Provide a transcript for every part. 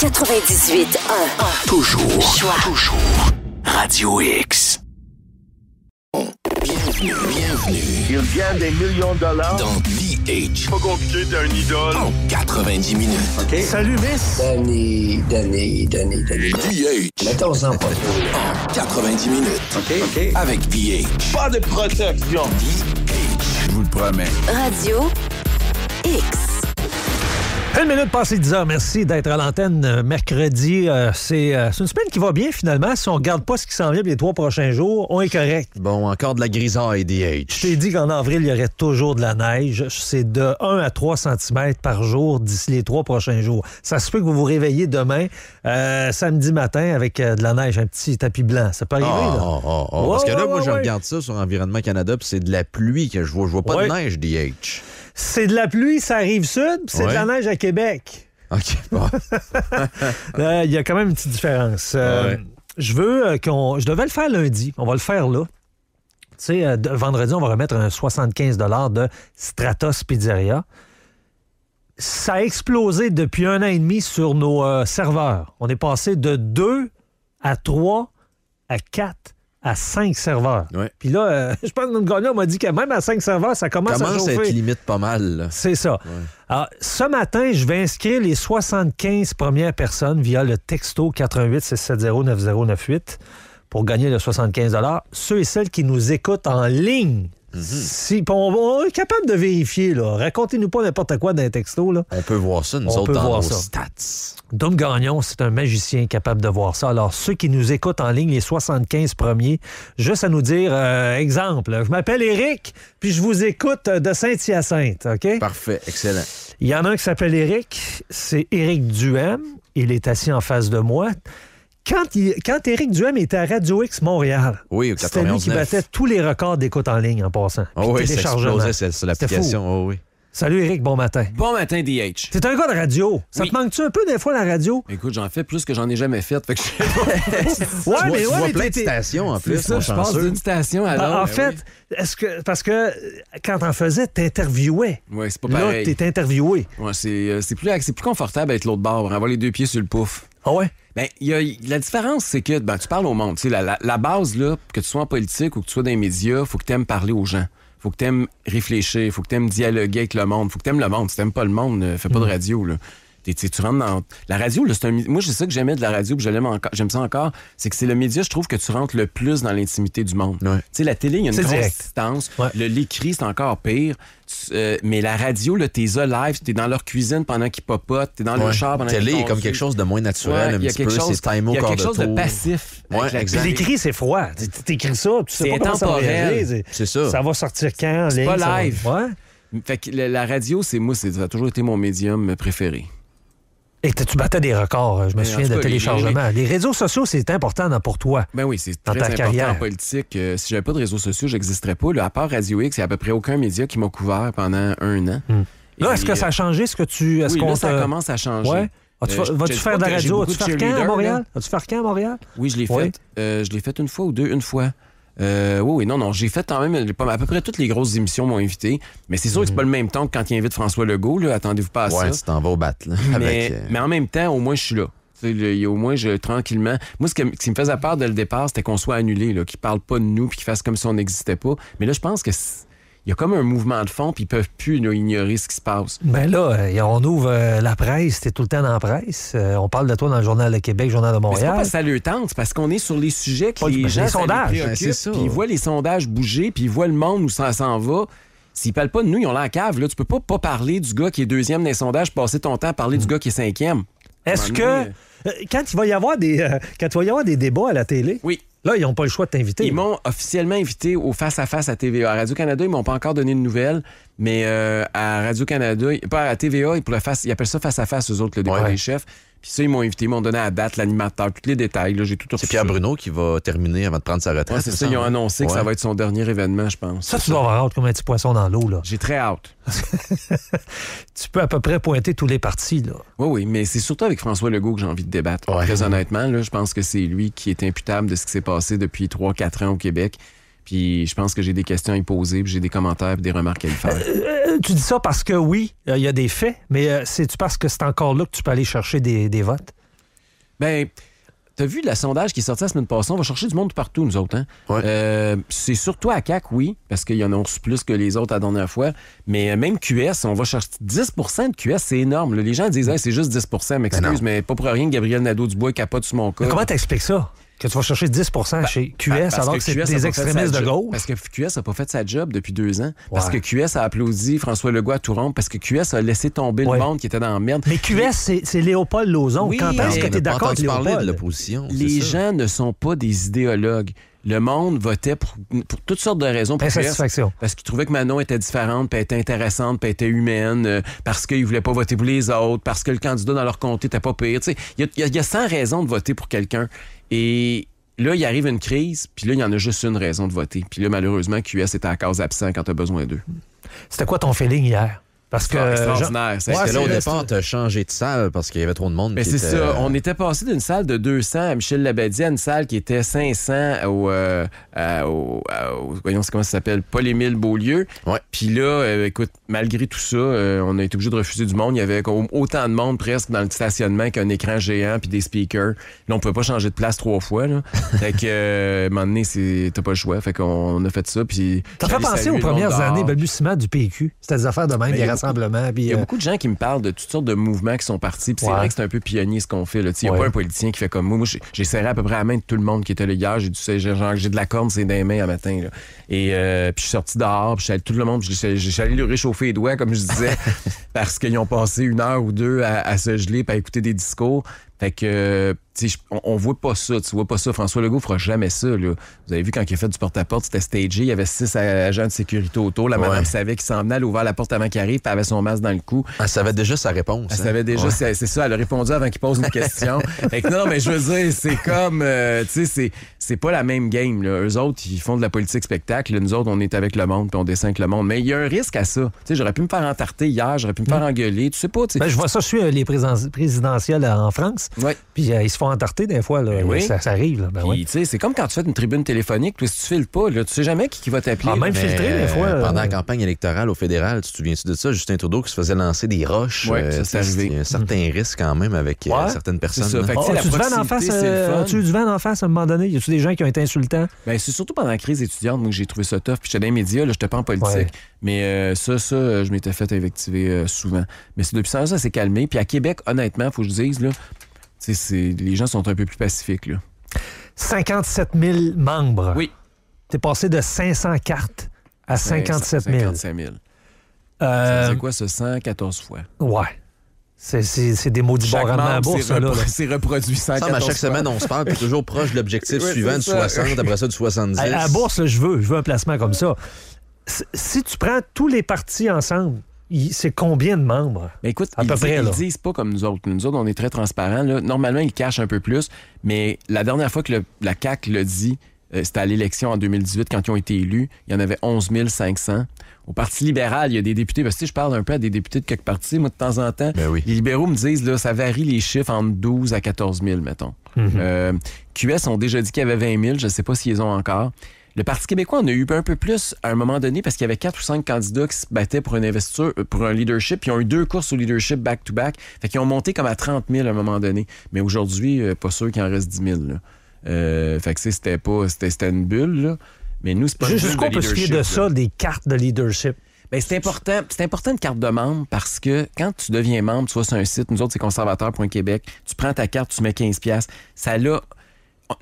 98 1. Toujours. Soit. Toujours. Radio X. Bienvenue, bienvenue. Il vient des millions de dollars. Dans VH. Pas compliqué, t'es un idole. En 90 minutes. OK. Salut, Miss. Danny, Danny, Danny, Danny. VH. Mettons-en pas En 90 minutes. OK, OK. Avec VH. Pas de protection. VH. Je vous le promets. Radio X. Une minute passée 10 heures. Merci d'être à l'antenne euh, mercredi. Euh, euh, c'est une semaine qui va bien finalement. Si on ne regarde pas ce qui s'en vient les trois prochains jours, on est correct. Bon, encore de la grisaille, DH. Je t'ai dit qu'en avril, il y aurait toujours de la neige. C'est de 1 à 3 cm par jour d'ici les trois prochains jours. Ça se peut que vous vous réveillez demain, samedi matin, avec de la neige, un petit tapis blanc. Ça peut arriver, là. Ah, ah, ah, parce que là, moi, je regarde ça sur Environnement Canada, puis c'est de la pluie que je vois. Je vois pas de neige, DH. C'est de la pluie, ça arrive sud, c'est de la neige à Québec. OK, euh, Il y a quand même une petite différence. Euh, je veux euh, qu'on. Je devais le faire lundi. On va le faire là. Tu sais, vendredi, on va remettre un 75 de Stratos Pizzeria. Ça a explosé depuis un an et demi sur nos serveurs. On est passé de 2 à 3 à 4 à 5 serveurs. Puis là, euh, je pense que gars-là m'a dit que même à 5 serveurs, ça commence, à chauffer. Commence à être limite pas mal. C'est ça. Alors, ce matin, je vais inscrire les 75 premières personnes via le texto 88 670 9098 pour gagner le 75 Ceux et celles qui nous écoutent en ligne Mhm. Si, on, est capable de vérifier. là, Racontez-nous pas n'importe quoi dans les textos. Là. On peut voir ça, nous on peut voir ça. stats. Dom Gagnon, c'est un magicien capable de voir ça. Alors, ceux qui nous écoutent en ligne, les 75 premiers, juste à nous dire, euh, exemple, je m'appelle Eric, puis je vous écoute de Saint-Hyacinthe. OK? Parfait, excellent. Il y en a un qui s'appelle Eric, c'est Eric Duhem. Il est assis en face de moi quand, Eric quand Éric Duhem était à Radio X Montréal, c'était lui qui battait tous les records d'écoute en ligne en passant. Oh oui, c'est l'application. Oh oui. Salut Eric, bon matin. Bon matin, DH. C'est un gars de radio. Ça te manque-tu un peu des fois la radio? Écoute, j'en fais plus que j'en ai jamais fait. fait que je... ouais, plein de stations en plus. Ça, je d'une station à l'autre. Ah, en fait, est-ce que parce que quand t'en faisais, t'interviewais. Oui, c'est pas pareil. Là, t'es interviewé. Euh, c'est plus, plus confortable d'être l'autre bord. avoir les deux pieds sur le pouf. Ah ouais? Ben, y a, la différence, c'est que ben, tu parles au monde. La, la, la, base, là, que tu sois en politique ou que tu sois dans les médias, faut que tu aimes parler aux gens. faut que tu aimes réfléchir. faut que tu aimes dialoguer avec le monde. faut que tu aimes le monde. Si tu pas le monde, euh, fais pas de mm. radio. Là tu rentres dans la radio. moi, c'est ça que j'aimais de la radio, que j'aime encore. J'aime ça encore, c'est que c'est le média. Je trouve que tu rentres le plus dans l'intimité du monde. Tu sais, la télé, il y a une grosse l'écrit, c'est encore pire. Euh, mais la radio, le t'es live, t'es dans leur cuisine pendant qu'ils popotent, t'es dans leur char pendant qu'ils télé est comme quelque chose de moins naturel, un petit peu. C'est time Il y a quelque chose de passif. L'écrit, c'est froid. T'écris ça, tu sais pas comment C'est ça. Ça va sortir quand? C'est pas live. Fait que la, radio, c'est moi, ça a toujours été mon médium préféré tu battais des records, je me souviens, de téléchargement. Les, réseaux sociaux, c'est important pour toi. Ben oui, c'est très ta important carrière. en politique. Euh, si j'avais pas de réseaux sociaux, j'existerais pas. à part Radio X, il n'y a à peu près aucun média qui m'a couvert pendant un an. Hmm. Là, est-ce que ça a changé? ce que tu... Est-ce qu'on là, ça commence à changer. Euh, vas-tu faire de la radio? Vas-tu faire quand à Montréal? tu faire à Montréal? Oui, je l'ai fait. Euh, je l'ai fait une fois ou deux, une fois. Euh, oui, oui, non, non. J'ai fait quand même à peu près toutes les grosses émissions m'ont invité. Mais c'est sûr que c'est pas le même temps que quand il invite François Legault. là Attendez-vous pas à ça. Ouais, tu t'en vas au Là, euh, mais, en même temps, au moins, je suis là. au moins, je, tranquillement. Moi, ce, qui me faisait peur dès le départ, c'était qu'on soit annulé, qu'ils ne parle pas de nous puis qu'ils fassent comme si on n'existait pas. Mais là, je pense que il y a comme un mouvement de fond, puis ils peuvent plus ignorer ce qui se passe. Ben là, euh, on ouvre euh, la presse, t'es tout le temps dans la presse. Euh, on parle de toi dans le Journal de Québec, Journal de Montréal. Mais pas parce ça le tente, c'est parce qu'on est sur les sujets qui les gens les sondages. Puis ils voient les sondages bouger, puis ils voient le monde où ça s'en va. S'ils parlent pas de nous, ils ont la cave. Là. Tu peux pas, pas parler du gars qui est deuxième dans les sondages, passer ton temps à parler du mm. gars qui est cinquième. Est-ce que quand il va y avoir des quand il va y avoir des débats à la télé, oui. Là, ils n'ont pas le choix de t'inviter. Ils m'ont officiellement invité au face-à-face -à, TVA. À Radio-Canada, ils m'ont pas encore donné de nouvelles, mais euh, à Radio-Canada, pas à TVA, ils pourraient ils appellent ça face-à-face, aux autres, le départ des chefs ça, ils m'ont invité, ils m'ont donné la date, l'animateur, tous les détails. J'ai tout C'est Pierre Bruno qui va terminer avant de prendre sa retraite. c'est ça, ils ont hein? annoncé que ça va être son dernier événement, je pense. Ça, tu vas avoir hâte comme un petit poisson dans l'eau. là. J'ai très hâte. tu peux à peu près pointer tous les partis. Là. Oui, oui, mais c'est surtout avec François Legault que j'ai envie de débattre. Très honnêtement, là, je pense que c'est lui qui est imputable de ce qui s'est passé depuis 3-4 ans au Québec. Puis je pense que j'ai des questions à y poser, puis j'ai des commentaires, puis des remarques à y faire. Euh, euh, tu dis ça parce que oui, euh, il y a des faits, mais c'est-tu parce que c'est encore là que tu peux aller chercher des, des votes? Ben. T'as vu le sondage qui est sorti la semaine passée? On va chercher du monde partout, nous autres. Hein? c'est surtout à CAC, oui, parce qu'il y en a plus que les autres à la dernière fois. Mais même QS, on va chercher 10 de QS, c'est énorme. Les gens disent c'est juste 10 m'excuse, ben mais pas pour rien que Gabriel Nadeau-Dubois capote sur mon cas. comment t'expliques ça? que tu vas chercher 10 bah, chez bah, QS alors que, c'est des extrémistes de gauche. Parce que QS n'a pas fait sa job depuis deux ans. Parce que QS a applaudi François Legault à Touron. Parce que QS a laissé tomber le monde qui était dans la merde. Mais QS, c'est Léopold Lozon. Quand est-ce que tu es d'accord avec de l'opposition. Les gens ne sont pas des idéologues le monde votait pour, toutes sortes de raisons. parce qu'ils trouvaient que Manon était différente, puis était intéressante, puis était humaine, euh, parce qu'ils ne voulaient pas voter pour les autres, parce que le candidat dans leur comté n'était pas pire. Il y, y, a 100 raisons de voter pour quelqu'un. Et là, il arrive une crise, puis là, il y en a juste une raison de voter. Puis là, malheureusement, QS est à cause absent quand tu as besoin d'eux. C'était quoi ton feeling hier? Parce que. Extraordinaire. que là, au départ, t'as changé de salle parce qu'il y avait trop de monde. Mais c'est ça. On était passé d'une salle de 200 à Michel Labadie à une salle qui était 500 euh, euh, euh, au. voyons, comment ça s'appelle Paul-Émile Beaulieu. Ouais. Puis là, écoute, malgré tout ça, on a été obligé de refuser du monde. Il y avait autant de monde presque dans le stationnement qu'un écran géant puis des speakers. Là, on pouvait pas changer de place trois fois. Là. fait que, à un moment donné, t'as pas le choix. Fait qu'on a fait ça. Puis. T'as fait penser aux premières années balbutiement du PQ. C'était des affaires de même. Ben, il y a euh, beaucoup de gens qui me parlent de toutes sortes de mouvements qui sont partis. c'est vrai que c'est un peu pionnier ce qu'on fait. Il n'y a pas un politicien qui fait comme moi. Moi, j'ai serré à peu près la main de tout le monde qui était là hier. J'ai j'ai de la corne, c'est des mains à matin. Et euh, puis je suis sorti dehors, puis je tout le monde, puis réchauffer les doigts, comme je disais, parce qu'ils ont passé une heure ou deux à, se geler, et à écouter des discours. Fait que on, on, voit pas ça, tu vois pas ça. François Legault fera jamais ça. Vous avez vu quand il a fait du porte-à-porte, c'était stagé. Il y avait six agents de sécurité autour. La madame savait qu'il s'en venait, elle la porte avant qu'il arrive, puis avait son masque dans le cou. Elle savait déjà sa réponse. Elle hein? savait déjà, c'est, ça, elle a répondu avant qu'il pose une question. non, mais je veux dire, c'est comme, euh, tu sais, c'est, pas la même game. les Eux autres, ils font de la politique spectacle. Nous autres, on est avec le monde, puis on descend avec le monde. Mais il y a un risque à ça. Tu sais, j'aurais pu me faire entarter hier, j'aurais pu me faire mm. engueuler. Tu sais pas, tu ben, je vois ça, je suis euh, les présidentielles euh, en France. Puis ils se entarté des fois. Ben ça, arrive. Ben c'est comme quand tu fais une tribune téléphonique, puis si tu files pas, là, tu sais jamais qui, va t'appeler. Ah, même filtré des fois. Euh, pendant la campagne électorale au fédéral, tu te souviens-tu de ça? Justin Trudeau qui se faisait lancer des roches. Ouais, euh, ça, arrivé. Il y a un certain mhm. risque quand même avec euh, certaines personnes. Ça. Fait tu ah, vends en face, du vent en face à un moment donné? Y a-tu des gens qui ont été insultants? Ben, c'est surtout pendant la crise étudiante que j'ai trouvé ça tough. Puis j'étais dans les médias, là, j'étais pas en politique. Mais ça, ça, je m'étais fait invectiver souvent. Mais c'est depuis ça, ça s'est calmé. Puis à Québec, honnêtement, faut que je dise, là, les gens sont un peu plus pacifiques. Là. 57 000 membres. Oui. T'es passé de 500 cartes à 57 000. 55 000. Euh... C'est quoi ce 114 fois? Ouais. C'est des maudits bons à bourse, C'est reproduit 114 à chaque semaine, on se parle, puis toujours proche de l'objectif suivant, de 60, après ça, du 70. À, la bourse, je veux, je veux un placement comme ça. Si tu prends tous les partis ensemble, c'est combien de membres? écoute, ils, ne disent pas comme nous autres. Nous autres, on est très transparents. Normalement, ils cachent un peu plus, mais la dernière fois que la CAC le dit, euh, c'était à l'élection en 2018 quand ils ont été élus, il y en avait 11 500. Au Parti libéral, il y a des députés, parce je parle un peu à des députés de quelques partis, moi, de temps en temps. Ben les libéraux me disent, là, ça varie les chiffres entre 12 000 à 14 000, mettons. Mhm. Euh, QS ont déjà dit qu'il y avait 20 000, je ne sais pas s'ils ont encore. Le Parti québécois en a eu un peu plus à un moment donné parce qu'il y avait quatre ou cinq candidats qui se battaient pour une investiture, euh, pour un leadership. ils ont eu deux courses au leadership back-to-back. Ils Fait qu'ils ont monté comme à 30 000 à un moment donné. Mais aujourd'hui, euh, pas sûr qu'il en reste 10 000. Euh, fait que c'était pas, c'était une bulle. Là. Mais nous, c'est pas Juste qu'on peut se fier de ça, des cartes de leadership? Mais ben, c'est important, c'est important une carte de membre parce que quand tu deviens membre, tu vas sur un site, nous autres c'est conservateur.québec, tu prends ta carte, tu mets 15 pièces, ça l'a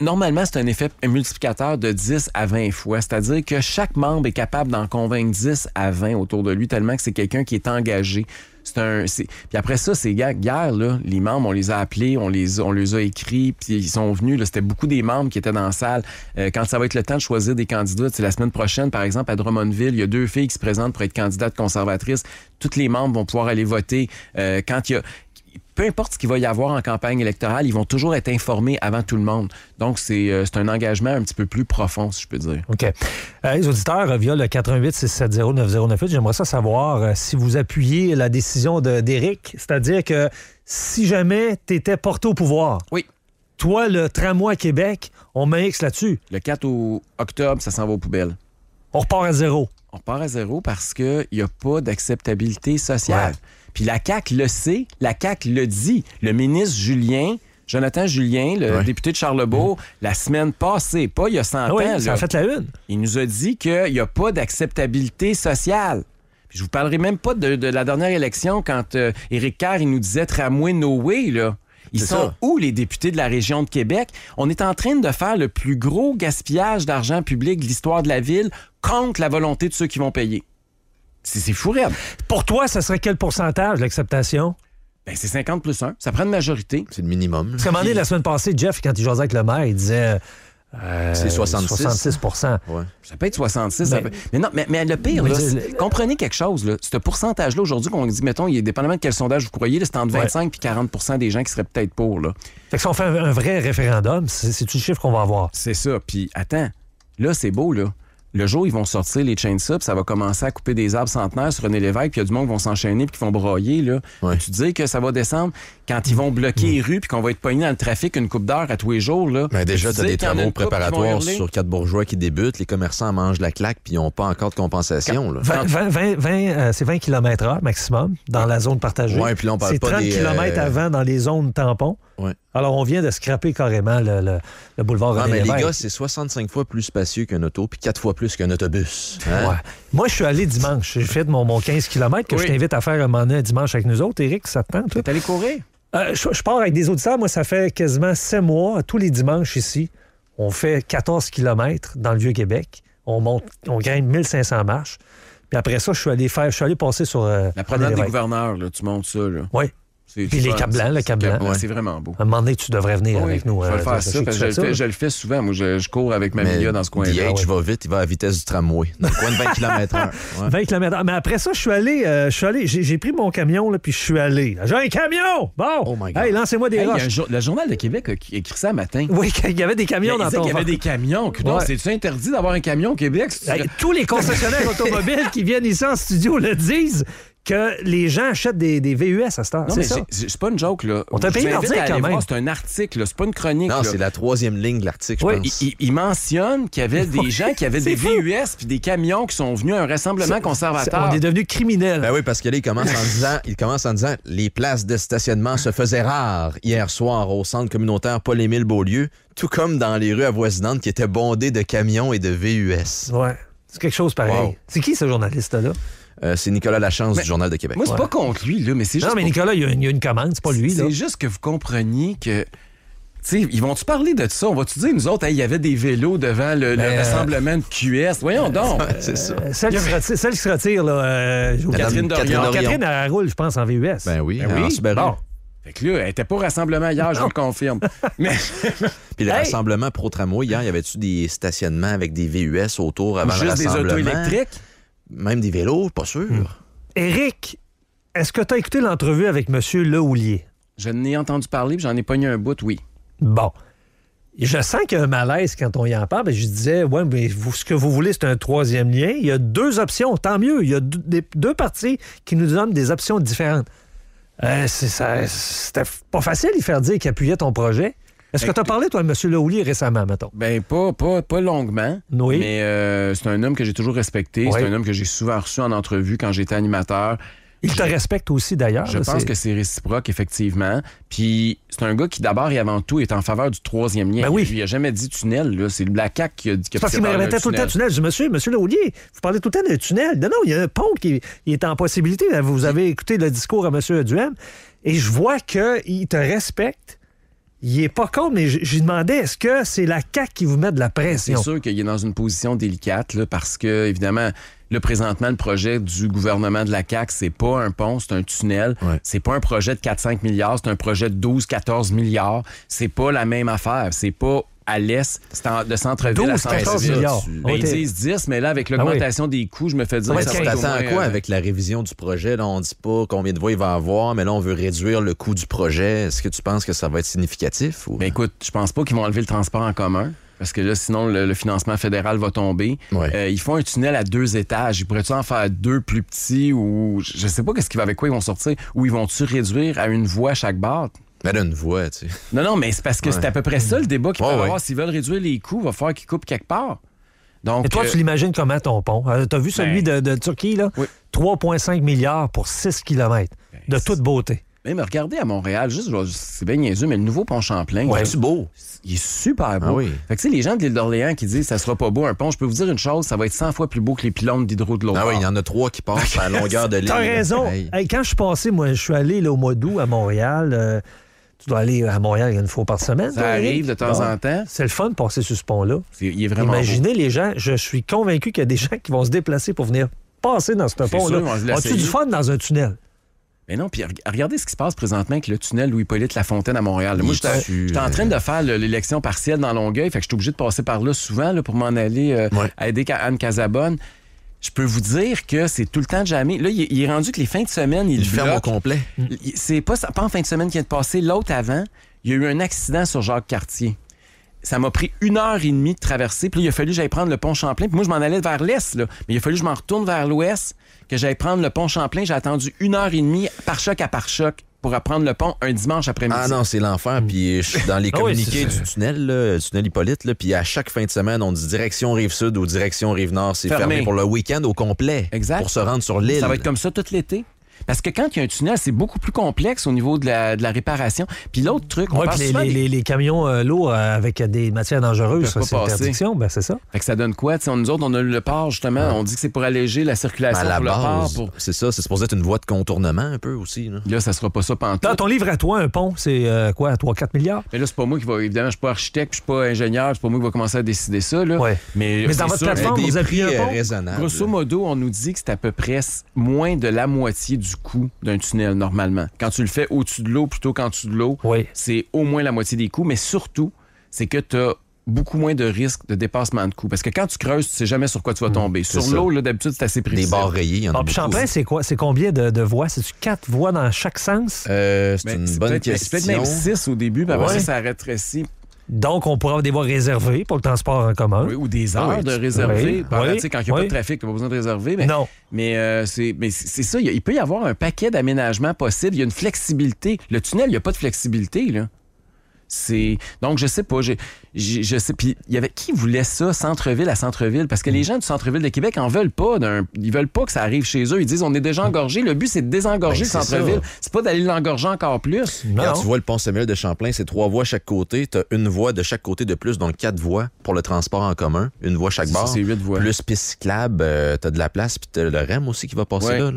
normalement, c'est un effet multiplicateur de 10 à 20 fois. C'est-à-dire que chaque membre est capable d'en convaincre 10 à 20 autour de lui, tellement que c'est quelqu'un qui est engagé. C'est un. Puis après ça, c'est gars, là, les membres, on les a appelés, on les, on les a écrits, puis ils sont venus. C'était beaucoup des membres qui étaient dans la salle. Euh, quand ça va être le temps de choisir des candidats, c'est la semaine prochaine, par exemple, à Drummondville, il y a deux filles qui se présentent pour être candidates conservatrices. Toutes les membres vont pouvoir aller voter. Euh, quand il y a, peu importe ce qu'il va y avoir en campagne électorale, ils vont toujours être informés avant tout le monde. Donc, c'est euh, un engagement un petit peu plus profond, si je peux dire. OK. Euh, les auditeurs, euh, via le 88 670 9098, j'aimerais ça savoir si vous appuyez la décision d'Éric, c'est-à-dire que si jamais tu étais porté au pouvoir. Oui. Toi, le tramway à Québec, on X là-dessus. Le 4 octobre, ça s'en va aux poubelles. On repart à zéro. On repart à zéro parce qu'il n'y a pas d'acceptabilité sociale. Puis la CAC le sait, la CAC le dit. Le ministre Julien, Jonathan Julien, le député de Charlebourg, mhm. la semaine passée, pas il y a 100 ah ans. fait la une. Il nous a dit qu'il n'y a pas d'acceptabilité sociale. je vous parlerai même pas de, la dernière élection quand euh, Éric Carr il nous disait tramway no way là. Ils sont où les députés de la région de Québec On est en train de faire le plus gros gaspillage d'argent public de l'histoire de la ville contre la volonté de ceux qui vont payer. C'est fou, Pour toi, ça serait quel pourcentage l'acceptation? Ben, c'est 50 plus 1. Ça prend une majorité. C'est le minimum. Parce qu'à la semaine passée, Jeff, quand il jouait avec le maire, il disait. Euh, c'est 66. Ça peut être 66. Ben, mais, non, mais, le pire, comprenez quelque chose. Là, ce pourcentage-là, aujourd'hui, qu'on dit, mettons, il dépendamment de quel sondage vous croyez, c'est entre 25 puis 40 des gens qui seraient peut-être pour. Là. Fait que si on fait un, vrai référendum, c'est tout le chiffre qu'on va avoir. C'est ça. Puis attends, là, c'est beau, là le jour ils vont sortir les chainsaws, ça va commencer à couper des arbres centenaires sur René Lévesque, puis il y a du monde qui vont s'enchaîner puis qui vont broyer. Là. Tu dis que ça va descendre quand ils vont bloquer les rues puis qu'on va être pogné dans le trafic une coupe d'heure à tous les jours. Là. Mais déjà, tu as des travaux préparatoires sur quatre bourgeois qui débutent, les commerçants mangent la claque puis ils n'ont pas encore de compensation. Là. 20, euh, c'est 20 km/h maximum dans la zone partagée. Ouais, puis là, on parle pas 30 euh, km avant dans les zones tampons. Alors, on vient de scraper carrément le, boulevard Non, mais les gars, c'est 65 fois plus spacieux qu'un auto, puis 4 fois plus qu'un autobus. Hein? Moi, je suis allé dimanche. J'ai fait mon, 15 km que je t'invite à faire un moment dimanche avec nous autres. Eric, ça te tente? T'es allé courir? Euh, je, pars avec des auditeurs. Moi, ça fait quasiment 7 mois, tous les dimanches ici. On fait 14 km dans le Vieux-Québec. On monte, on grimpe 1500 marches. Puis après ça, je suis allé faire, je suis allé passer sur. Euh, la promenade des gouverneurs, là, tu montes ça. Oui. Puis les Blancs, le cablan. C'est vraiment beau. À un moment donné, tu devrais venir avec nous. Je vais euh, faire ça, je, le fais, souvent. Moi, je, cours avec ma Mia dans ce coin-là. DH ouais. va vite, il va à vitesse du tramway. Dans le coin de 20 km/h. 20 km h Mais après ça, je suis allé, euh, je suis allé, j'ai pris mon camion, là, puis je suis allé. J'ai un camion! Bon! Oh my God. Hey, lancez-moi des hey, roches. Jo le Journal de Québec a écrit ça matin. Oui, il y avait des camions dans dans ton Il y avait des camions. C'est-tu interdit d'avoir un camion au Québec? Tous les concessionnaires automobiles qui viennent ici en studio le disent que les gens achètent des, VUS à ce temps Non, c'est pas une joke, là. On t'a payé l'article quand même. C'est un article, c'est pas une chronique. Non, c'est la troisième ligne de l'article, je pense. Il, mentionne qu'il y avait des gens qui avaient des VUS puis des camions qui sont venus à un rassemblement conservateur. on est devenus criminels. Ben oui, parce que commence en disant, il commence en disant les places de stationnement se faisaient rares hier soir au centre communautaire Paul-Émile Beaulieu, tout comme dans les rues avoisinantes qui étaient bondées de camions et de VUS. Ouais. C'est quelque chose pareil. C'est qui ce journaliste-là? Euh, c'est Nicolas Lachance du Journal de Québec. Moi, c'est pas contre lui, là, mais c'est juste. Non, mais Nicolas, il y, a une, une commande, c'est pas lui. C'est juste que vous compreniez que. sais, ils vont-tu parler de ça? On va-tu dire, nous autres, il y avait des vélos devant le, euh, rassemblement de QS? Voyons euh, donc! c'est ça. Celle, qui se retire, là, Catherine, Catherine, Catherine, elle roule, je pense, en VUS. Ben oui, ben oui. En bon. Fait que là, elle était pas au rassemblement hier, je le confirme. Mais... Puis le rassemblement pro-tramway, hier, il y avait-tu des stationnements avec des VUS autour avant Juste le rassemblement? des auto électriques? même des vélos, pas sûr. Eric, hmm. est-ce que tu as écouté l'entrevue avec M. Lehoulier? Je n'ai entendu parler, j'en ai pogné un bout, oui. Bon. Je sens qu'il y a un malaise quand on y en parle. je disais, ouais, mais ce que vous voulez, c'est un troisième lien. Il y a deux options, tant mieux. Il y a deux, parties qui nous donnent des options différentes. Euh, c'était pas facile de faire dire qu'il appuyait ton projet. Est-ce que tu as parlé, toi, de M. Laoulier récemment, mettons? Ben, pas, longuement. Oui. Mais euh, c'est un homme que j'ai toujours respecté. C'est un homme que j'ai souvent reçu en entrevue quand j'étais animateur. Il te respecte aussi, d'ailleurs. Je pense que c'est réciproque, effectivement. Puis c'est un gars qui, d'abord et avant tout, est en faveur du troisième lien. Ben oui. il n'a jamais dit tunnel. C'est le blacac qui a dit que Parce qu'il m'arrêtait tout le temps tunnel. Je dis, monsieur, monsieur Laulier, vous parlez tout le temps de tunnel. Non, non, il y a un pont qui, est en possibilité. Vous avez écouté le discours à monsieur Duhem. Et je vois qu'il te respecte il est pas con, mais je lui demandais, est-ce que c'est la CAQ qui vous met de la pression? C'est sûr qu'il est dans une position délicate, parce que, évidemment, le présentement, le projet du gouvernement de la CAC, c'est pas un pont, c'est un tunnel. C'est pas un projet de 4-5 milliards, c'est un projet de 12-14 milliards. C'est pas la même affaire. C'est pas à l'est, de centre-ville à centre ben, ils disent 10, mais là, avec ah l'augmentation des coûts, je me fais dire... ça t'attend à quoi euh, avec la révision du projet? Là, on ne dit pas combien de voies il va avoir, mais là, on veut réduire le coût du projet. Est-ce que tu penses que ça va être significatif? Ou... Ben, écoute, je pense pas qu'ils vont enlever le transport en commun parce que là, sinon, le, financement fédéral va tomber. Euh, ils font un tunnel à deux étages. Ils pourraient-tu en faire deux plus petits ou je sais pas qu'est-ce qui va avec quoi ils vont sortir ou ils vont-tu réduire à une voie chaque barre? Ben, voix, tu Non, non, mais c'est parce que c'est à peu près ça le débat qu'ils oh, avoir. S'ils veulent réduire les coûts, il va falloir qu'ils coupent quelque part. Donc, Et toi, euh, tu l'imagines comment ton pont? Euh, t'as vu celui ben. de, Turquie, là? Oui. 3,5 milliards pour 6 kilomètres. Ben, de toute beauté. Mais, regardez à Montréal, juste, c'est bien niaiseux, mais le nouveau pont Champlain, ouais. il est beau. Il est super ah beau. Fait que, les gens de l'île d'Orléans qui disent ça sera pas beau un pont, je peux vous dire une chose, ça va être 100 fois plus beau que les pylônes d'hydro de l'autre. Ah oui, il y en a trois qui passent à la longueur de l'île. T'as raison. quand je suis passé, moi, je suis allé là, au mois à Montréal. Euh, tu dois aller à Montréal une fois par semaine. Ça arrive de temps en temps. C'est le fun de passer sur ce pont-là. Imaginez les gens. Je suis convaincu qu'il y a des gens qui vont se déplacer pour venir passer dans ce pont-là. As-tu du fun dans un tunnel? Mais non, puis regardez ce qui se passe présentement avec le tunnel louis la Lafontaine à Montréal. Moi, j'étais en train euh, de faire l'élection partielle dans Longueuil, fait que je suis obligé de passer par là souvent pour m'en aller euh, aider Anne Casabonne je peux vous dire que c'est tout le temps de jamais. Là, il, est rendu que les fins de semaine, il, il ferme au complet. C'est pas, pas en fin de semaine qui vient de passer. L'autre avant, il y a eu un accident sur Jacques Cartier. Ça m'a pris une heure et demie de traverser. Puis là, il a fallu que j'aille prendre le pont Champlain. Puis moi, je m'en allais vers l'est, là. Mais il a fallu que je m'en retourne vers l'ouest, que j'aille prendre le pont Champlain. J'ai attendu une heure et demie, par choc à par choc, pour apprendre le pont un dimanche après-midi. Ah non, c'est l'enfer. Puis je suis dans les ah communiqués du tunnel, le tunnel Hippolyte. Là, puis à chaque fin de semaine, on dit direction Rive-Sud ou direction Rive-Nord. C'est fermé. fermé. pour le week-end au complet. Exact. Pour se rendre sur l'île. Ça va être comme ça tout l'été. Parce que quand il y a un tunnel, c'est beaucoup plus complexe au niveau de la, réparation. Puis l'autre truc, on passe parle les, les, camions euh, lourds euh, avec des matières dangereuses, c'est interdiction, ben c'est ça. Fait que ça donne quoi? T'sais, nous autres, on a le port, justement. On dit que c'est pour alléger la circulation ben, C'est ça, c'est supposé être une voie de contournement un peu aussi. Là, là ça sera pas ça pendant. Dans ton livre à toi, un pont, c'est euh, quoi, 3-4 milliards? Mais là, c'est pas moi qui va. Évidemment, je suis pas architecte, je suis pas ingénieur, c'est pas moi qui va commencer à décider ça. Là. Mais, dans votre plateforme, vous avez pris un pont. Grosso modo, on nous dit que c'est à peu près moins de la moitié du du d'un tunnel normalement. Quand tu le fais au-dessus de l'eau plutôt qu'en dessous de l'eau, c'est au moins la moitié des coûts, mais surtout, c'est que tu as beaucoup moins de risques de dépassement de coûts. Parce que quand tu creuses, tu sais jamais sur quoi tu vas hmm, tomber. sur l'eau, d'habitude, c'est assez précis. Des barres rayées, en a ah, Champlain, c'est quoi? C'est combien de, de voies? C'est-tu quatre voies dans chaque sens? Euh, c'est ben, une bonne question. Ben, c'est peut-être même six au début, mais après ça, ça rétrécit donc, on pourra avoir des voies réservées pour le transport en commun. Oui, ou des heures de réserver. quand il n'y a pas de trafic, tu n'as pas besoin de réserver. Mais, non. Mais euh, c'est ça, il peut y avoir un paquet d'aménagements possibles. Il y a une flexibilité. Le tunnel, il n'y a pas de flexibilité. Là donc je sais pas, je, il y avait qui voulait ça centre-ville à centre-ville parce que les mm. gens du centre-ville de Québec en veulent pas d'un ils veulent pas que ça arrive chez eux, ils disent on est déjà engorgé, le but c'est de désengorger ben, le centre-ville, c'est pas d'aller l'engorger encore plus. Quand tu vois le pont Samuel de Champlain, c'est trois voies chaque côté, tu as une voie de chaque côté de plus donc quatre voies pour le transport en commun, une voie chaque bord. C'est huit voies. Plus piste cyclable, euh, tu as de la place puis tu as le REM aussi qui va passer là,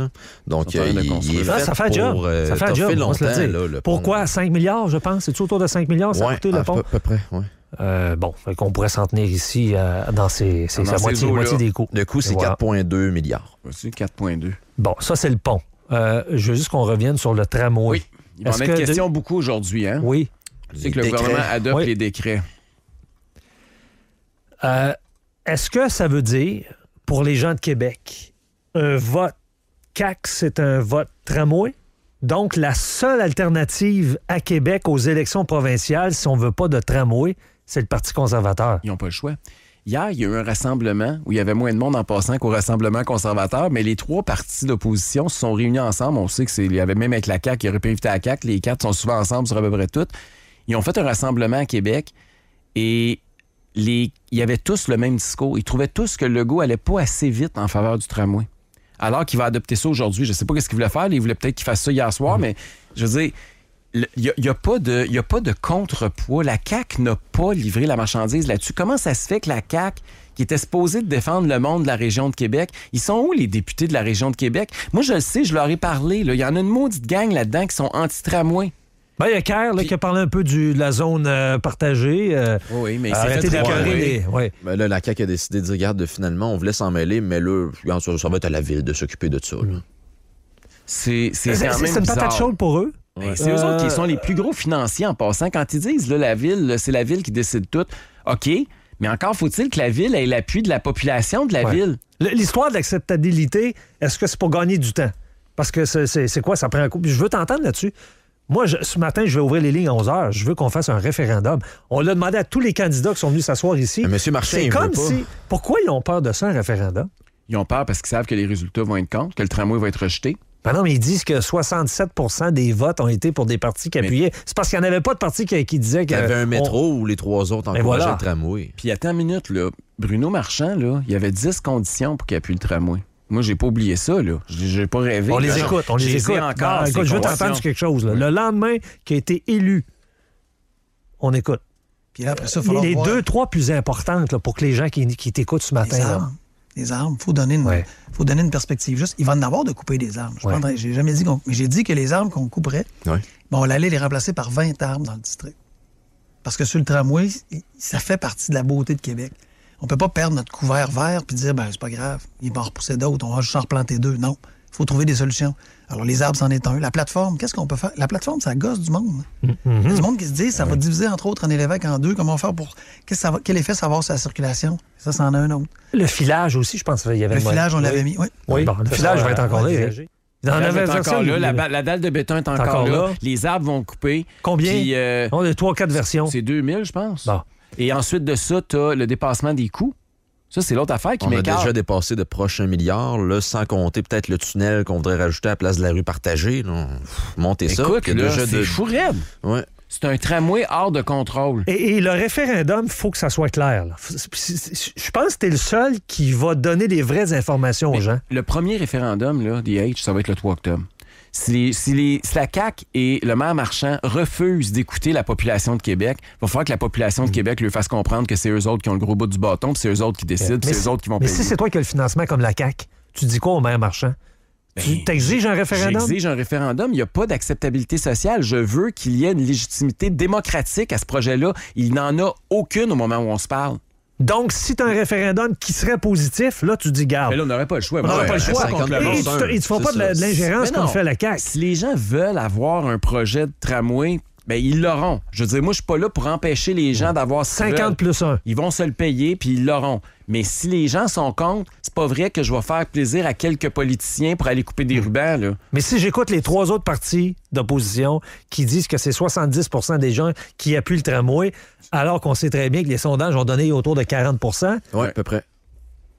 Donc euh, il, est fait ah, ça fait pour, job. Euh, ça longtemps, Pourquoi 5 milliards je pense, c'est autour de 5 milliards à peu près, oui. Euh, bon, on pourrait s'en tenir ici euh, dans ces, moitié, des coûts. Le coût, c'est 4,2 milliards. C'est 4,2. Bon, ça, c'est le pont. Euh, je veux juste qu'on revienne sur le tramway. Oui, il va en question beaucoup aujourd'hui. Hein? Oui. C'est que le gouvernement adopte les décrets. Est-ce que ça veut dire, pour les gens de Québec, un vote CAC, c'est un vote tramway? Donc, la seule alternative à Québec aux élections provinciales, si on ne veut pas de tramway, c'est le Parti conservateur. Ils n'ont pas le choix. Hier, il y a eu un rassemblement où il y avait moins de monde en passant qu'au rassemblement conservateur, mais les trois partis d'opposition se sont réunis ensemble. On sait qu'il y avait même avec la CAQ, il aurait pu à la CAQ. Les quatre sont souvent ensemble sur à peu près tout. Ils ont fait un rassemblement à Québec et les, ils avaient tous le même discours. Ils trouvaient tous que le goût allait pas assez vite en faveur du tramway alors qu'il va adopter ça aujourd'hui. Je ne sais pas qu'est-ce qu'il voulait faire. Il voulait peut-être qu'il fasse ça hier soir, mm. mais je veux dire, il n'y a, pas de, contrepoids. La CAQ n'a pas livré la marchandise là-dessus. Comment ça se fait que la CAQ qui était supposée défendre le monde de la région de Québec. Ils sont où les députés de la région de Québec? Moi, je le sais, je leur ai parlé. Il y en a une maudite gang là-dedans qui sont anti-tramway. Ben, il y a Kerr qui a parlé un peu de la zone euh, partagée. Euh, oui, mais il arrêté les. Ben là, la CAQ a décidé de dire regarde, finalement, on voulait s'en mêler, mais là, ça va être à la ville de s'occuper de ça. Mm. C'est, une patate chaude pour eux. Ben, c'est eux autres qui sont les plus gros financiers en passant. Quand ils disent là, la ville, c'est la ville qui décide tout, OK, mais encore faut-il que la ville ait l'appui de la population de la ville. L'histoire de l'acceptabilité, est-ce que c'est pour gagner du temps? Parce que c'est, quoi? Ça prend un coup. je veux t'entendre là-dessus. Moi, ce matin, je vais ouvrir les lignes à 11 h. Je veux qu'on fasse un référendum. On l'a demandé à tous les candidats qui sont venus s'asseoir ici. Marchand, c'est comme si. Pourquoi ils ont peur de ça, un référendum? Ils ont peur parce qu'ils savent que les résultats vont être contre, que le tramway va être rejeté. Ben non, mais ils disent que 67 des votes ont été pour des partis qui appuyaient. C'est parce qu'il n'y en avait pas de parti qui, disaient disait y avait un métro ou les trois autres en voilà. le tramway. Puis à une minutes, là. Bruno Marchand, là, il y avait 10 conditions pour qu'il appuie le tramway. Moi, j'ai pas oublié ça, là. J'ai pas rêvé. On les écoute, on les écoute. encore. je veux t'entendre quelque chose. Le lendemain qui a été élu, on écoute. Puis après ça, il les, les deux, trois plus importantes pour que les gens qui, t'écoutent ce matin. Les armes. Les armes. Faut donner une, faut donner une perspective juste. Il va en avoir de couper des armes. Je j'ai jamais dit j'ai dit que les armes qu'on couperait, on allait les remplacer par 20 armes dans le district. Parce que sur le tramway, ça fait partie de la beauté de Québec. On peut pas perdre notre couvert vert puis dire, ben, c'est pas grave, il va en repousser d'autres, on va juste en replanter deux. Non. Il faut trouver des solutions. Alors, les arbres, c'en est un. La plateforme, qu'est-ce qu'on peut faire? La plateforme, ça gosse du monde. Mm-hmm. Il du monde qui se dit, ça ah va diviser, entre autres, un évêque en deux. Comment faire pour. Quel effet ça va avoir sur la circulation? Ça, c'en a un autre. Le filage aussi, je pense qu'il y avait Le filage, on l'avait mis, oui. oui. le filage va être encore là. en encore là. La, dalle de béton est encore, là. Les arbres vont couper. Combien? Euh, on a trois, quatre versions. C'est 2000, je pense. Et ensuite de ça, tu as le dépassement des coûts. Ça, c'est l'autre affaire qui m'écarte. On a déjà dépassé de proches un milliard, sans compter peut-être le tunnel qu'on voudrait rajouter à la place de la rue partagée. Montez ça. c'est C'est un tramway hors de contrôle. Et, le référendum, il faut que ça soit clair. Je pense que tu es le seul qui va donner des vraies informations aux gens. Le premier référendum, DH, ça va être le 3 octobre si, la CAC et le maire Marchand refusent d'écouter la population de Québec, il va falloir que la population de mm. Québec lui fasse comprendre que c'est eux autres qui ont le gros bout du bâton, puis c'est eux autres qui décident, puis c'est eux autres qui vont payer. Mais si c'est toi qui as le financement comme la CAC, tu dis quoi au maire Marchand? Ben, tu exiges un référendum? J'exige un référendum. Il n'y a pas d'acceptabilité sociale. Je veux qu'il y ait une légitimité démocratique à ce projet-là. Il n'en a aucune au moment où on se parle. Donc, si tu as un référendum qui serait positif, là, tu dis garde. Mais là, on n'aurait pas le choix. On n'aurait pas le choix. Contre et, tu ne font pas de, l'ingérence l'ingérence qu'on fait la CAQ. Si les gens veulent avoir un projet de tramway ben, ils l'auront. Je veux dire, moi, je suis pas là pour empêcher les gens d'avoir 50 plus 1. Ils vont se le payer, puis ils l'auront. Mais si les gens sont contre, c'est pas vrai que je vais faire plaisir à quelques politiciens pour aller couper des rubans. Là. Mais si j'écoute les trois autres partis d'opposition qui disent que c'est 70 des gens qui appuient le tramway, alors qu'on sait très bien que les sondages ont donné autour de 40 Oui, à peu près.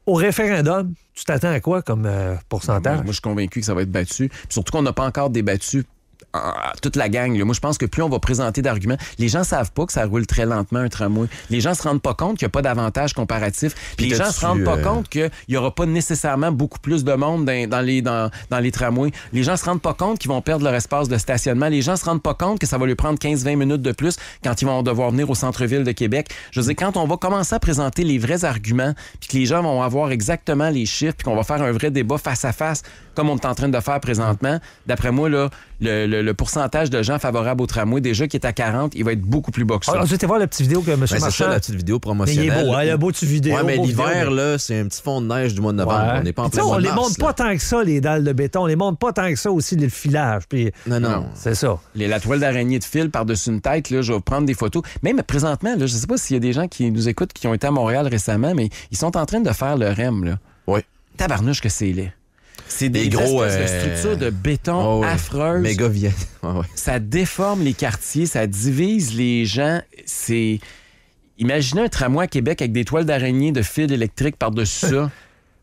Au référendum, tu t'attends à quoi comme pourcentage? Euh, moi, je suis convaincu que ça va être battu. surtout qu'on n'a pas encore débattu toute la gang. Là. Moi, je pense que plus on va présenter d'arguments, les gens savent pas que ça roule très lentement un tramway. Les gens se rendent pas compte qu'il n'y a pas d'avantage comparatif. les gens se rendent pas euh, compte qu'il n'y aura pas nécessairement beaucoup plus de monde dans, les, les tramways. Les gens se rendent pas compte qu'ils vont perdre leur espace de stationnement. Les gens se rendent pas compte que ça va lui prendre 15-20 minutes de plus quand ils vont devoir venir au centre-ville de Québec. Je veux dire, quand on va commencer à présenter les vrais arguments, puis que les gens vont avoir exactement les chiffres, puis qu'on va faire un vrai débat face à face, comme on est en train de faire présentement, d'après moi, là, le, pourcentage de gens favorables au tramway, déjà qui est à 40, il va être beaucoup plus bas que ça. Ah, voir la petite vidéo que M. Ben, Marchand... C'est la petite vidéo promotionnelle. il est beau, hein, il a beau petite vidéo. Ouais, mais l'hiver, là, c'est un petit fond de neige du mois de novembre. On n'est pas en plein On les montre pas tant que ça, les dalles de béton. On les monte pas tant que ça aussi, le filage. Puis... Non, non. C'est ça. Les, la toile d'araignée de fil par-dessus une tête, là, je vais prendre des photos. Même présentement, là, je sais pas s'il y a des gens qui nous écoutent qui ont été à Montréal récemment, mais ils sont en train de faire le REM. Là. Oui. Tabarnouche que c'est laid. C'est des, euh, structures de béton affreuses. Méga Ça déforme les quartiers, ça divise les gens. C'est Imaginez un tramway à Québec avec des toiles d'araignée de fil électrique par-dessus ça.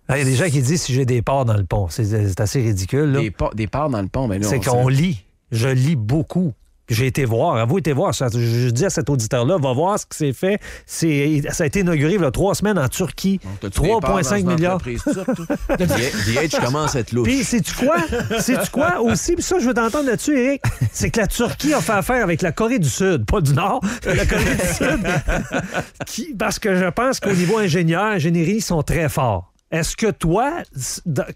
Il y a des gens qui disent si j'ai des parts dans le pont. C'est assez ridicule. Des, parts dans le pont, mais ben C'est qu'on lit. Je lis beaucoup. J'ai été voir, à vous été voir? Je, je dis à cet auditeur-là, va voir ce qui s'est fait. C'est, ça a été inauguré il y a trois semaines en Turquie. 3,5 milliards. DH commence à être louche. Puis, c'est-tu quoi? cest quoi aussi? ça, je veux t'entendre là-dessus, Eric. C'est que la Turquie a fait affaire avec la Corée du Sud, pas du Nord, la Corée du Sud. parce que je pense qu'au niveau ingénieur, ingénierie, ils sont très forts. Est-ce que toi,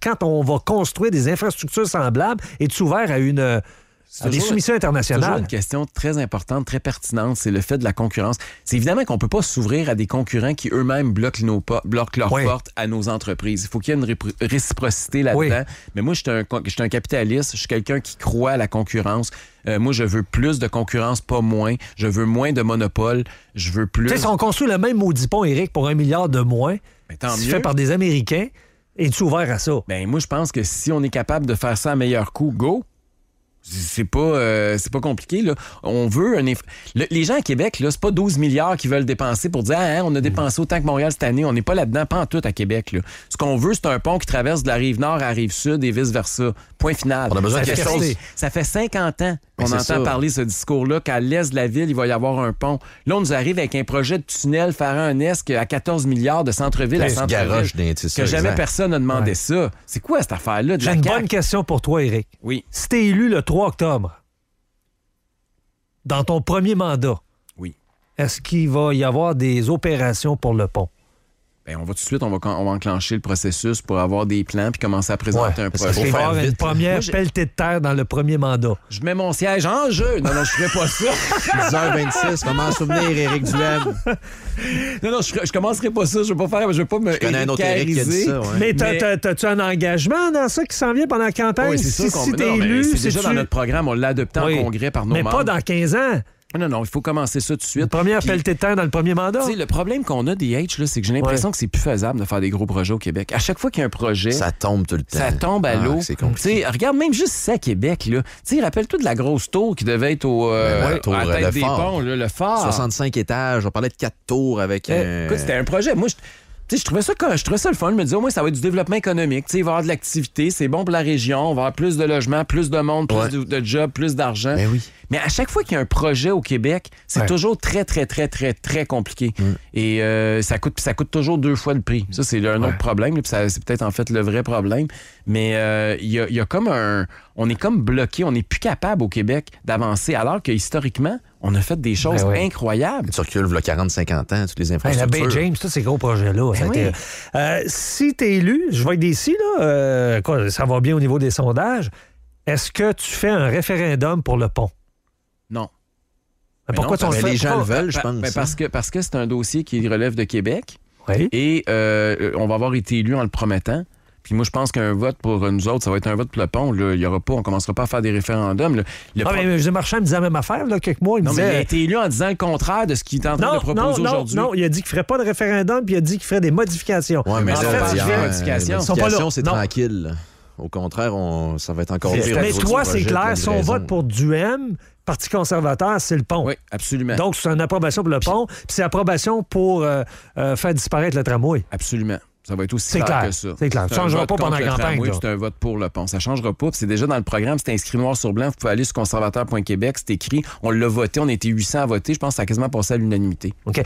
quand on va construire des infrastructures semblables, es-tu ouvert à une, c'est ah, des internationales. une question très importante, très pertinente, c'est le fait de la concurrence. C'est évidemment qu'on peut pas s'ouvrir à des concurrents qui eux-mêmes bloquent, nos leurs portes à nos entreprises. Il faut qu'il y ait une réciprocité là-dedans. Mais moi, je suis un, un capitaliste, je suis quelqu'un qui croit à la concurrence. Euh, moi, je veux plus de concurrence, pas moins. Je veux moins de monopole. Je veux plus. Tu sais, si on construit le même maudit pont, Eric, pour un milliard de moins, Mais fait par des Américains, es-tu ouvert à ça? Ben, moi, je pense que si on est capable de faire ça à meilleur coût, go. C'est pas, euh, c'est pas compliqué. Là. On veut un les gens à Québec, c'est pas 12 milliards qu'ils veulent dépenser pour dire hein, on a dépensé autant que Montréal cette année. On n'est pas là-dedans, pas en tout à Québec. Là. Ce qu'on veut, c'est un pont qui traverse de la rive nord à la rive sud et vice-versa. Point final. On a besoin ça, de fait ça fait 50 ans qu'on entend parler ce discours-là qu'à l'est de la ville, il va y avoir un pont. Là, on nous arrive avec un projet de tunnel faire un esque à 14 milliards de centre-ville à centre-ville. Que jamais personne n'a demandé ça. C'est quoi cette affaire-là? J'ai une bonne question pour toi, Eric. Oui. Si t'es élu le 3 octobre, dans ton premier mandat, oui. est-ce qu'il va y avoir des opérations pour le pont? on va tout de suite, on va, enclencher le processus pour avoir des plans puis commencer à présenter un projet. vais faire une première Moi, pelletée de terre dans le premier mandat. Je mets mon siège en jeu. Non, non, je ferai pas ça. 10h26, comment souvenir Éric Duhem. Non, non, je, ne commencerai pas ça. Je vais pas faire, je vais pas me. Je connais un autre qui a dit ça. Mais as tu un engagement dans ça qui s'en vient pendant la campagne? Oui, c'est si, ça qu'on élu, C'est déjà dans notre programme. On l'a adopté en congrès par nos membres. Mais pas dans 15 ans. Non, non, il faut commencer ça tout de suite. Premier premier de dans le premier mandat. Le problème qu'on a des H, c'est que j'ai l'impression que c'est plus faisable de faire des gros projets au Québec. À chaque fois qu'il y a un projet. Ça tombe tout le temps. Ça tombe à ah, l'eau. Regarde, même juste ça, Québec, là. Rappelle-toi de la grosse tour qui devait être au, euh, à tête le des ponts, le fort. 65 étages, on parlait de quatre tours avec. Eh, écoute, c'était un projet. Moi, je. je trouvais ça je trouvais ça le fun, je me disais au moins ça va être du développement économique, il va y avoir de l'activité, c'est bon pour la région, on va avoir plus de logements, plus de monde, plus de, jobs, plus d'argent. Mais ben oui. Mais à chaque fois qu'il y a un projet au Québec, c'est toujours très, très, très, très, très compliqué. Mm. Et euh, ça, coûte, ça coûte toujours deux fois le prix. Ça, c'est un autre problème. C'est peut-être en fait le vrai problème. Mais euh, il y, a, comme un. On est comme bloqué. On n'est plus capable au Québec d'avancer. Alors qu'historiquement, on a fait des ben choses incroyables. Tu recules, 40-50 ans, toutes les ben, infrastructures. James, ces gros projets-là. Ben euh, si tu es élu, je vais être là, quoi, ça va bien au niveau des sondages. Est-ce que tu fais un référendum pour le pont? Non. Mais pourquoi non, parce, les gens le veulent, je ben, pense. Ben, hein. parce que parce que c'est un dossier qui relève de Québec. Oui. Et euh, on va avoir été élu en le promettant. Puis moi, je pense qu'un vote pour nous autres, ça va être un vote pour Là. Il y aura pas, on commencera pas à faire des référendums. ah, mais M. Marchand me disait la même affaire, là, quelques mois. Il a été élu en disant le contraire de ce qu'il est en train de proposer aujourd'hui. Non, non, il a dit qu'il ne ferait pas de référendum, puis il a dit qu'il ferait des modifications. Oui, mais en ah, fait, les modifications, c'est tranquille. Au contraire, ça va être encore pire. Mais toi, c'est clair, son vote pour Duhem, Parti conservateur, c'est le pont. Oui, absolument. Donc, c'est une approbation pour le pont, puis c'est approbation pour euh, euh, faire disparaître le tramway. Absolument. Ça va être aussi clair, que ça. C'est clair. Ça ne changera pas pendant la campagne. c'est un vote pour le pont. Ça ne changera pas. C'est déjà dans le programme. C'est inscrit noir sur blanc. Vous pouvez aller sur conservateur.québec. C'est écrit. On l'a voté. On était 800 à voter. Je pense que ça a quasiment passé à l'unanimité. OK.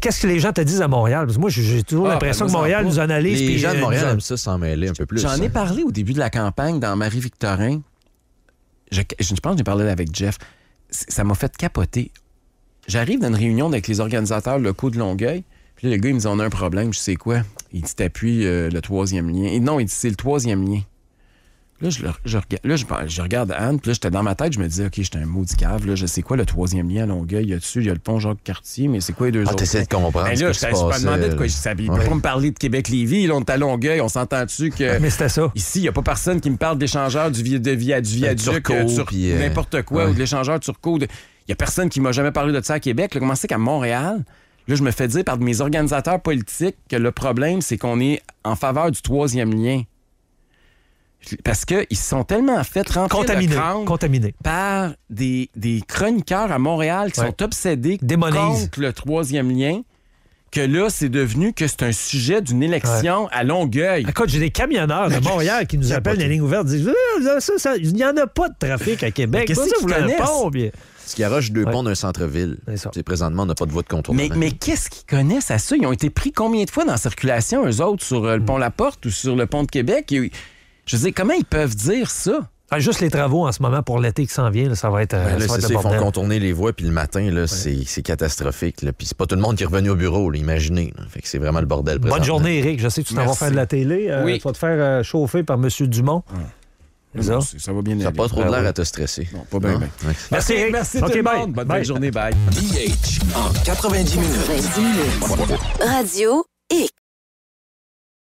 Qu'est-ce que les gens te disent à Montréal? Parce que moi, j'ai toujours ah, l'impression que Montréal nous analyse. Les gens de euh, Montréal aiment ça s'en mêler un peu plus. J'en ai hein. parlé au début de la campagne dans Marie-Victorin je, je pense que j'ai parlé avec Jeff, ça m'a fait capoter. J'arrive dans une réunion avec les organisateurs locaux de Longueuil, puis le gars, il me dit, on a un problème, je sais quoi. Il dit, t'appuies euh, le troisième lien. Et non, il dit, c'est le troisième lien. Là, je, je, là, je, regarde Anne, puis là, j'étais dans ma tête, je me disais, OK, j'étais un maudit cave, là, je sais quoi, le troisième lien à Longueuil, il y a dessus, il y a le pont Jacques-Cartier, mais c'est quoi les deux ah, t'essaies de comprendre. Mais ben là, je pas demandais de quoi je s'habille. Ouais. Pas me parler de Québec-Lévis, là, on est Longueuil, on sentend dessus que. Ah, mais c'était ça. Ici, il n'y a pas personne qui me parle d'échangeur du, vi... de via, du euh, viaduc, euh, euh, n'importe quoi, ou de l'échangeur turco. Il n'y a personne qui m'a jamais parlé de ça à Québec. Là, comment c'est qu'à Montréal, Là, je me fais dire par mes organisateurs politiques que le problème, c'est qu'on est en faveur du troisième lien parce qu'ils se sont tellement fait rentrer contaminés, par des, chroniqueurs à Montréal qui sont obsédés contre le troisième lien que là, c'est devenu que c'est un sujet d'une élection à Longueuil. Ah, écoute, j'ai des camionneurs de Montréal qui nous appellent les lignes ouvertes disent ah, Il n'y en a pas de trafic à Québec. Qu'est-ce que vous Ce qui arrache deux ponts d'un centre-ville. présentement, on n'a pas de voie de contournement. Mais, mais qu'est-ce qu'ils connaissent à ça? Ils ont été pris combien de fois dans la circulation, eux autres, sur euh, le hmm. pont La Porte ou sur le pont de Québec? Je veux comment ils peuvent dire ça? Ah, juste les travaux en ce moment pour l'été qui s'en vient, ça va être. Euh, ben là, ça, ils font contourner les voies, puis le matin, là, c'est catastrophique. Là. Puis c'est pas tout le monde qui est revenu au bureau, imaginez. Fait que c'est vraiment le bordel. Bonne journée, Eric. Je sais que tu t'en vas faire de la télé. Euh, oui. Tu vas te faire euh, chauffer par M. Dumont. Ça? va bien. Ça pas trop ben de l'air à te stresser. Non, pas bien. Merci, Eric. Merci tout le monde. Bonne journée. Bye. BH en 90 minutes. Radio X.